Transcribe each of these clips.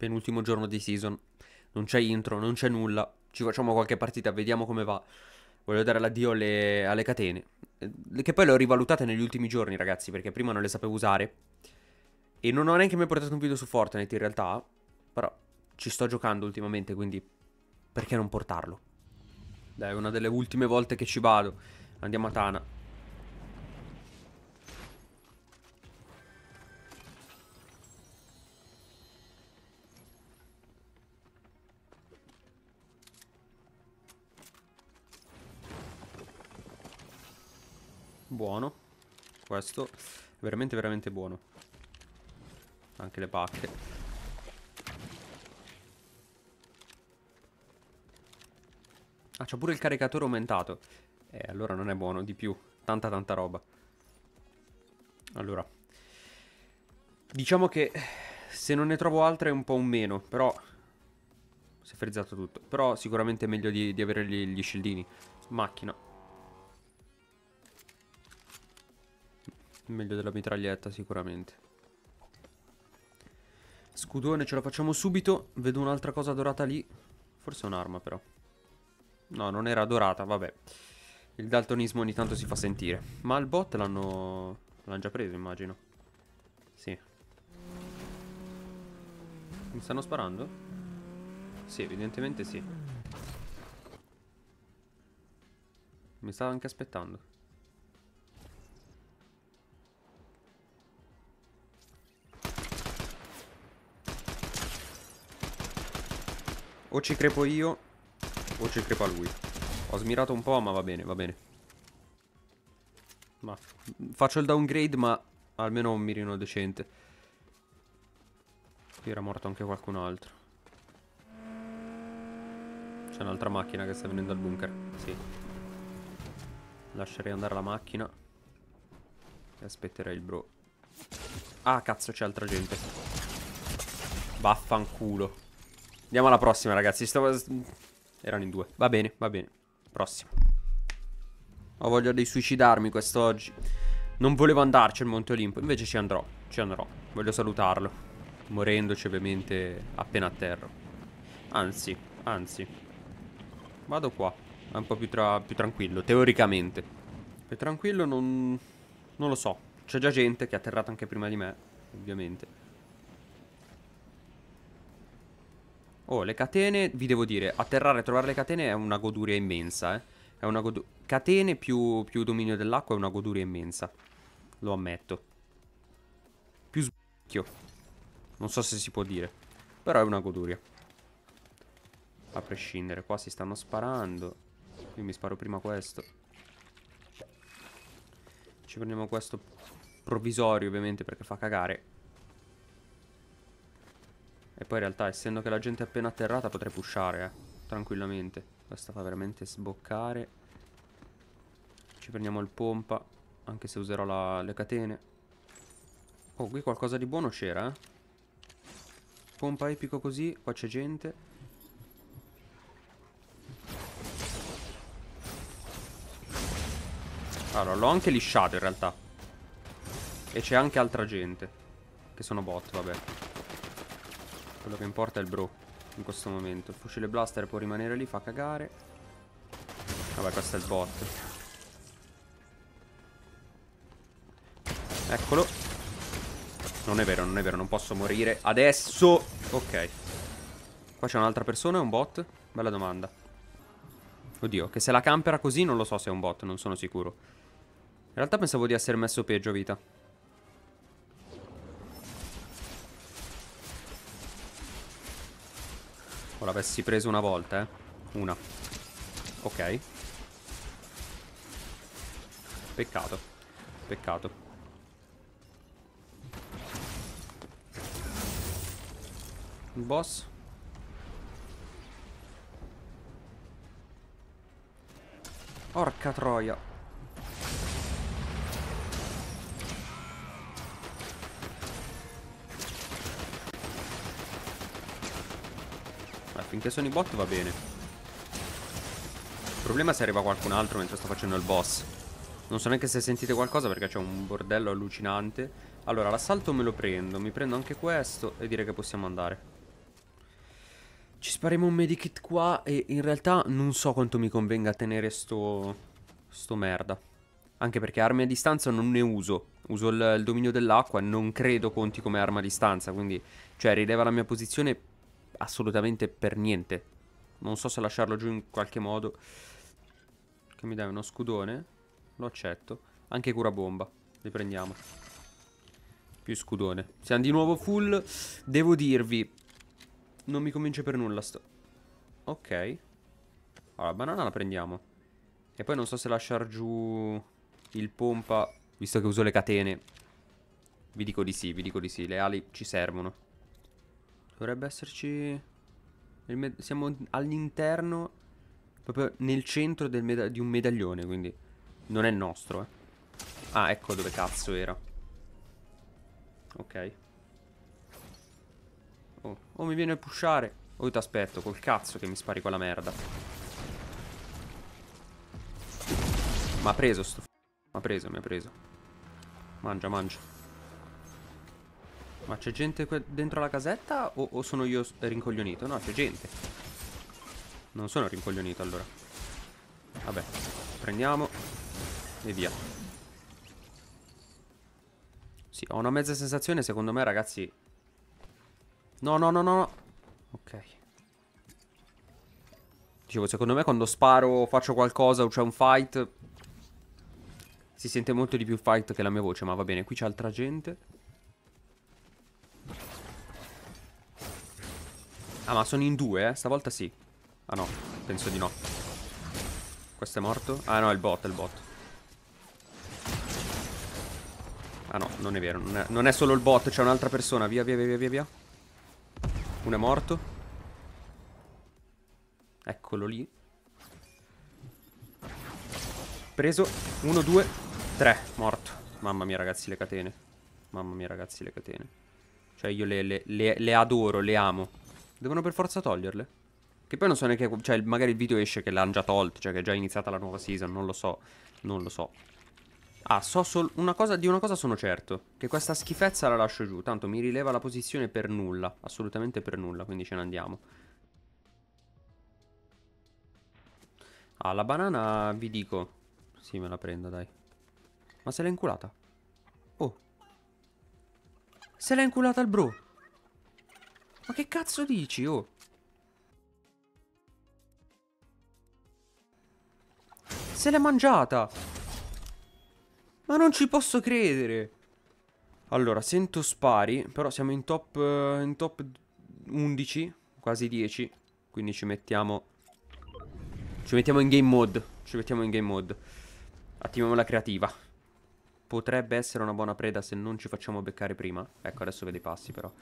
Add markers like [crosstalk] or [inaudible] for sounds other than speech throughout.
penultimo giorno di season. Non c'è intro, non c'è nulla. Ci facciamo qualche partita, vediamo come va. Voglio dare l'addio alle, alle catene. Eh, che poi le ho rivalutate negli ultimi giorni, ragazzi, perché prima non le sapevo usare. E non ho neanche mai portato un video su Fortnite in realtà. Però ci sto giocando ultimamente, quindi perché non portarlo? Dai, una delle ultime volte che ci vado. Andiamo a Tana. buono Questo è veramente veramente buono Anche le pacche Ah c'è pure il caricatore aumentato Eh allora non è buono di più Tanta tanta roba Allora Diciamo che se non ne trovo altre è un po' un meno Però Si è frizzato tutto Però sicuramente è meglio di, di avere gli, gli shieldini Macchina Meglio della mitraglietta sicuramente. Scudone ce lo facciamo subito. Vedo un'altra cosa dorata lì. Forse è un'arma però. No, non era dorata, vabbè. Il daltonismo ogni tanto si fa sentire. Ma il bot l'hanno... L'hanno già preso, immagino. Sì. Mi stanno sparando? Sì, evidentemente sì. Mi stava anche aspettando. O ci crepo io O ci crepa lui Ho smirato un po' ma va bene, va bene Ma Faccio il downgrade ma Almeno un mirino decente Qui era morto anche qualcun altro C'è un'altra macchina che sta venendo al bunker Sì Lascerei andare la macchina E aspetterei il bro Ah cazzo c'è altra gente Vaffanculo Andiamo alla prossima, ragazzi. Stavo... Erano in due. Va bene, va bene. Prossimo. Ho voglia di suicidarmi quest'oggi. Non volevo andarci al Monte Olimpo, invece ci andrò. Ci andrò. Voglio salutarlo. Morendoci ovviamente appena a terra. Anzi, anzi. Vado qua. È un po' più, tra... più tranquillo, teoricamente. Più tranquillo non... Non lo so. C'è già gente che è atterrato anche prima di me, ovviamente. Oh, le catene, vi devo dire, atterrare e trovare le catene è una goduria immensa, eh. È una goduria... Catene più, più dominio dell'acqua è una goduria immensa. Lo ammetto. Più sbacchio. Non so se si può dire. Però è una goduria. A prescindere, qua si stanno sparando. Io mi sparo prima questo. Ci prendiamo questo provvisorio, ovviamente, perché fa cagare. E poi in realtà, essendo che la gente è appena atterrata, potrei pushare, eh. Tranquillamente. Questa fa veramente sboccare. Ci prendiamo il pompa, anche se userò la, le catene. Oh, qui qualcosa di buono c'era, eh. Pompa epico così, qua c'è gente. Allora, l'ho anche lisciato in realtà. E c'è anche altra gente. Che sono bot, vabbè. Quello che importa è il bro in questo momento. Il fucile blaster può rimanere lì, fa cagare. Vabbè, questo è il bot. Eccolo. Non è vero, non è vero, non posso morire. Adesso... Ok. Qua c'è un'altra persona, è un bot? Bella domanda. Oddio, che se la campera così non lo so se è un bot, non sono sicuro. In realtà pensavo di essere messo peggio, vita. O l'avessi preso una volta, eh? Una. Ok. Peccato. Peccato. Un boss. Porca troia. Finché sono i bot va bene Il problema è se arriva qualcun altro mentre sto facendo il boss Non so neanche se sentite qualcosa perché c'è un bordello allucinante Allora l'assalto me lo prendo Mi prendo anche questo e direi che possiamo andare ci sparemo un medikit qua e in realtà non so quanto mi convenga tenere sto... sto merda. Anche perché armi a distanza non ne uso. Uso il, il dominio dell'acqua e non credo conti come arma a distanza, quindi... Cioè, rileva la mia posizione assolutamente per niente. Non so se lasciarlo giù in qualche modo. Che mi dai uno scudone? Lo accetto. Anche cura bomba. Li prendiamo. Più scudone. Siamo di nuovo full. Devo dirvi. Non mi convince per nulla sto... Ok. Allora, banana la prendiamo. E poi non so se lasciar giù il pompa, visto che uso le catene. Vi dico di sì, vi dico di sì, le ali ci servono. Dovrebbe esserci... Siamo all'interno, proprio nel centro di un medaglione, quindi non è nostro, eh. Ah, ecco dove cazzo era. Ok. Oh, oh mi viene a pushare. Oh, io ti aspetto, col cazzo che mi spari quella merda. Ma ha preso sto... Ma ha preso, mi ha preso. Mangia, mangia. Ma c'è gente dentro la casetta o, o sono io rincoglionito? No, c'è gente. Non sono rincoglionito allora. Vabbè, prendiamo e via. Sì, ho una mezza sensazione, secondo me ragazzi... No, no, no, no, Ok. Dicevo, secondo me quando sparo faccio qualcosa o c'è un fight... Si sente molto di più fight che la mia voce, ma va bene, qui c'è altra gente. Ah, ma sono in due, eh? Stavolta sì. Ah no, penso di no. Questo è morto? Ah no, è il bot, è il bot. Ah no, non è vero. Non è, non è solo il bot, c'è un'altra persona. Via, via, via, via, via. Uno è morto. Eccolo lì. Preso. Uno, due, tre. Morto. Mamma mia, ragazzi, le catene. Mamma mia, ragazzi, le catene. Cioè, io le, le, le, le adoro, le amo. Devono per forza toglierle? Che poi non so neanche... Cioè, magari il video esce che l'hanno già tolto, cioè che è già iniziata la nuova season, non lo so. Non lo so. Ah, so solo... Una cosa, di una cosa sono certo. Che questa schifezza la lascio giù. Tanto mi rileva la posizione per nulla. Assolutamente per nulla, quindi ce ne andiamo. Ah, la banana, vi dico... Sì, me la prendo, dai. Ma se l'è inculata? Oh. Se l'è inculata il bro. Ma che cazzo dici, oh? Se l'è mangiata! Ma non ci posso credere! Allora, sento spari, però siamo in top, in top 11, quasi 10. Quindi ci mettiamo... Ci mettiamo in game mode. Ci mettiamo in game mode. Attiviamo la creativa. Potrebbe essere una buona preda se non ci facciamo beccare prima. Ecco, adesso vedo i passi però.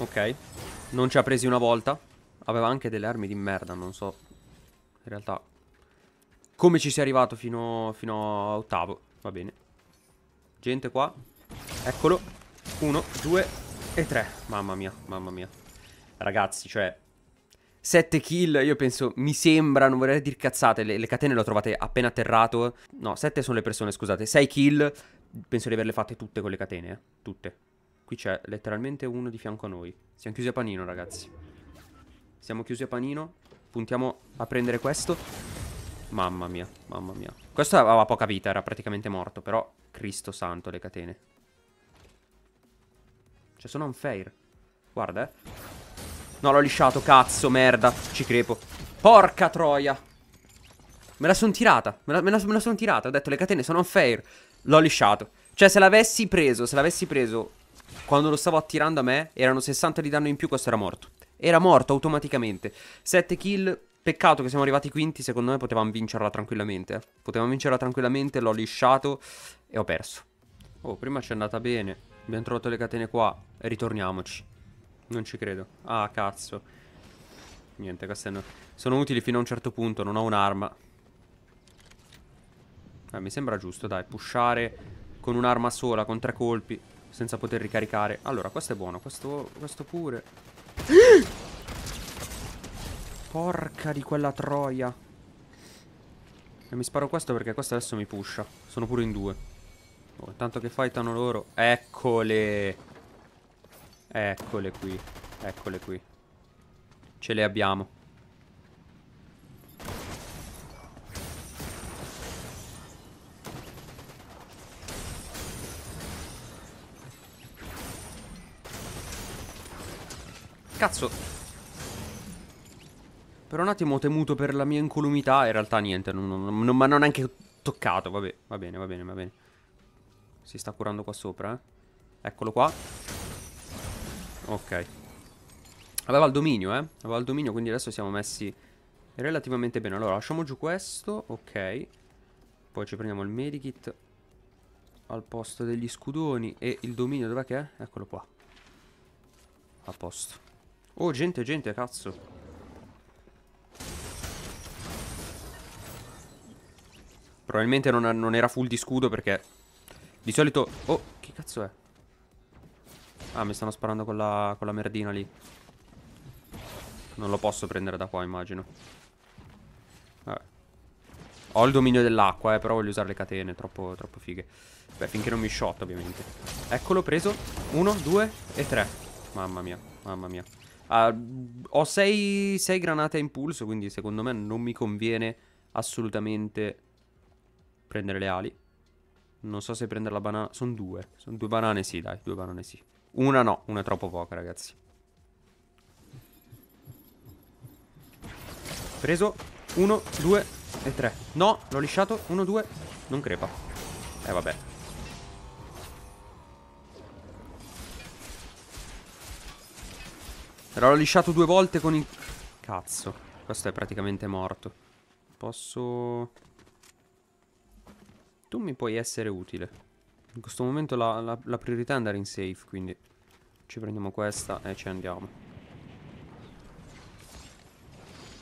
Ok. Non ci ha presi una volta. Aveva anche delle armi di merda, non so. In realtà. Come ci sia arrivato fino, fino a ottavo. Va bene. Gente qua. Eccolo. Uno, due e tre. Mamma mia, mamma mia. Ragazzi, cioè... 7 kill, io penso, mi sembra, non vorrei dire cazzate, le, le catene le ho trovate appena atterrato. No, 7 sono le persone, scusate. 6 kill, penso di averle fatte tutte con le catene, eh. Tutte. Qui c'è letteralmente uno di fianco a noi. Siamo chiusi a panino, ragazzi. Siamo chiusi a panino. Puntiamo a prendere questo. Mamma mia, mamma mia. Questo aveva poca vita, era praticamente morto, però... Cristo santo, le catene. Cioè, sono unfair. Guarda, eh. No, l'ho lisciato, cazzo, merda. Ci crepo. Porca troia. Me la sono tirata. Me la, me, la, me la sono tirata. Ho detto, le catene sono unfair. L'ho lisciato. Cioè, se l'avessi preso, se l'avessi preso quando lo stavo attirando a me erano 60 di danno in più, questo era morto. Era morto automaticamente. 7 kill, Peccato che siamo arrivati quinti, secondo me potevamo vincerla tranquillamente. Eh. Potevamo vincerla tranquillamente, l'ho lisciato e ho perso. Oh, prima ci è andata bene. Abbiamo trovato le catene qua. Ritorniamoci. Non ci credo. Ah, cazzo. Niente, queste no. sono utili fino a un certo punto, non ho un'arma. Eh, mi sembra giusto, dai, pushare con un'arma sola, con tre colpi. Senza poter ricaricare Allora questo è buono Questo, questo pure Porca di quella troia E mi sparo questo perché questo adesso mi pusha Sono pure in due oh, Tanto che fightano loro Eccole Eccole qui Eccole qui Ce le abbiamo Cazzo Per un attimo ho temuto per la mia incolumità In realtà niente non, non, non, Ma non ho neanche toccato Vabbè va bene va bene va bene Si sta curando qua sopra eh? Eccolo qua Ok Aveva il dominio eh Aveva il dominio quindi adesso siamo messi Relativamente bene Allora lasciamo giù questo Ok Poi ci prendiamo il medikit al posto degli scudoni E il dominio dov'è che è? Eccolo qua A posto Oh, gente, gente, cazzo. Probabilmente non, non, era full di scudo perché Di solito Oh che cazzo è Ah mi stanno sparando con la, con la merdina lì Non lo posso prendere da qua immagino Vabbè Ho il dominio dell'acqua eh Però voglio usare le catene Troppo, troppo fighe Beh finché non mi shot ovviamente Eccolo preso Uno, due e tre Mamma mia Mamma mia Uh, ho 6 granate a impulso, quindi secondo me non mi conviene assolutamente prendere le ali. Non so se prendere la banana. Sono due. Sono due banane, sì, dai, due banane, sì. Una no, una è troppo poca, ragazzi. Preso. Uno, due e tre. No, l'ho lisciato. Uno, due. Non crepa. Eh, vabbè. Però l'ho lisciato due volte con il... Cazzo. Questo è praticamente morto. Posso... Tu mi puoi essere utile. In questo momento la, la, la priorità è andare in safe, quindi... Ci prendiamo questa e ci andiamo.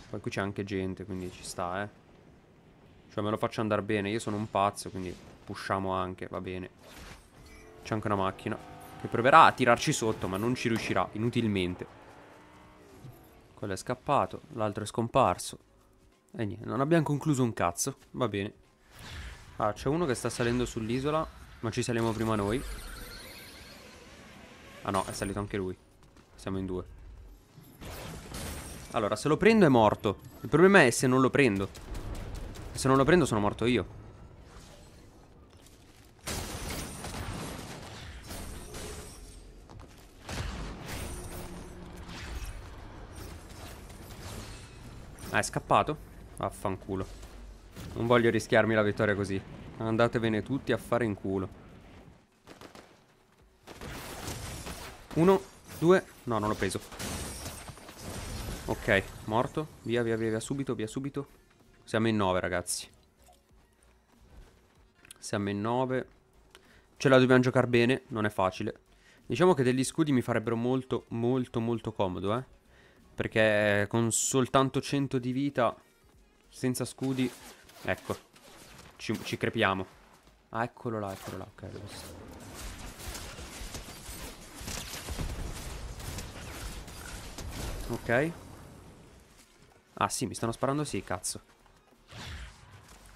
Poi qui c'è anche gente, quindi ci sta, eh. Cioè me lo faccio andare bene, io sono un pazzo, quindi pushiamo anche, va bene. C'è anche una macchina che proverà a tirarci sotto, ma non ci riuscirà, inutilmente. Quello è scappato, l'altro è scomparso. E niente, non abbiamo concluso un cazzo. Va bene. Ah, c'è uno che sta salendo sull'isola, ma ci saliamo prima noi. Ah no, è salito anche lui. Siamo in due. Allora, se lo prendo è morto. Il problema è se non lo prendo. Se non lo prendo sono morto io. Ah, è scappato? Vaffanculo. Non voglio rischiarmi la vittoria così. Andatevene tutti a fare in culo. Uno, due... No, non l'ho preso. Ok, morto. Via, via, via, via, subito, via, subito. Siamo in nove, ragazzi. Siamo in nove. Ce la dobbiamo giocare bene, non è facile. Diciamo che degli scudi mi farebbero molto, molto, molto comodo, eh. Perché con soltanto 100 di vita, senza scudi, ecco, ci, ci crepiamo. Ah, eccolo là, eccolo là, ok, lo so. Ok. Ah sì, mi stanno sparando sì, cazzo.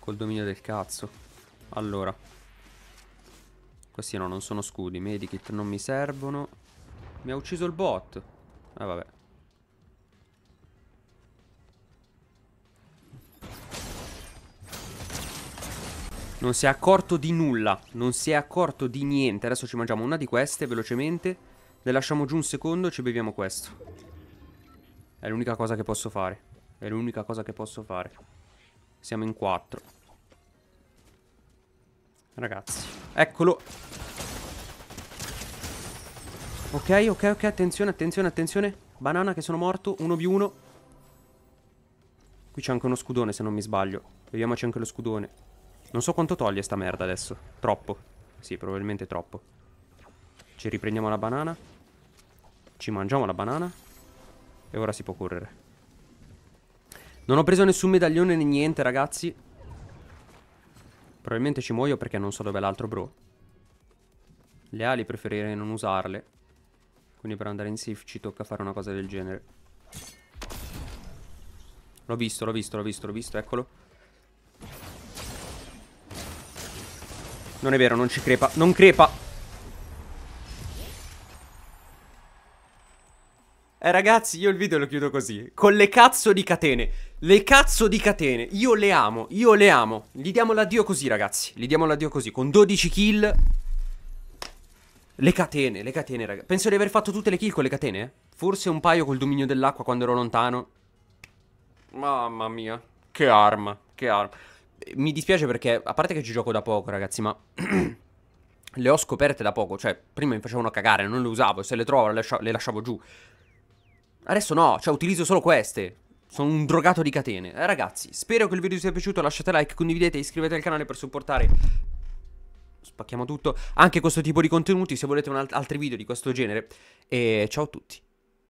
Col dominio del cazzo. Allora. Questi no, non sono scudi. Medikit non mi servono. Mi ha ucciso il bot. Eh vabbè. Non si è accorto di nulla, non si è accorto di niente. Adesso ci mangiamo una di queste velocemente. Le lasciamo giù un secondo e ci beviamo questo. È l'unica cosa che posso fare. È l'unica cosa che posso fare. Siamo in quattro. Ragazzi. Eccolo. Ok, ok, ok. Attenzione, attenzione, attenzione. Banana che sono morto. Uno più uno. Qui c'è anche uno scudone se non mi sbaglio. Vediamoci anche lo scudone. Non so quanto toglie sta merda adesso. Troppo. Sì, probabilmente troppo. Ci riprendiamo la banana. Ci mangiamo la banana. E ora si può correre. Non ho preso nessun medaglione né niente, ragazzi. Probabilmente ci muoio perché non so dov'è l'altro bro. Le ali preferirei non usarle. Quindi per andare in safe ci tocca fare una cosa del genere. L'ho visto, l'ho visto, l'ho visto, l'ho visto, eccolo. Non è vero, non ci crepa. Non crepa. Eh ragazzi, io il video lo chiudo così. Con le cazzo di catene. Le cazzo di catene. Io le amo, io le amo. Gli diamo l'addio così ragazzi. Gli diamo l'addio così. Con 12 kill. Le catene, le catene ragazzi. Penso di aver fatto tutte le kill con le catene. Eh? Forse un paio col dominio dell'acqua quando ero lontano. Mamma mia. Che arma, che arma mi dispiace perché, a parte che ci gioco da poco, ragazzi, ma... [clears throat] le ho scoperte da poco, cioè, prima mi facevano cagare, non le usavo, e se le trovo le, lascia le lasciavo giù. Adesso no, cioè, utilizzo solo queste. Sono un drogato di catene. Eh, ragazzi, spero che il video vi sia piaciuto, lasciate like, condividete, iscrivetevi al canale per supportare spacchiamo tutto, anche questo tipo di contenuti, se volete alt altri video di questo genere. E ciao a tutti.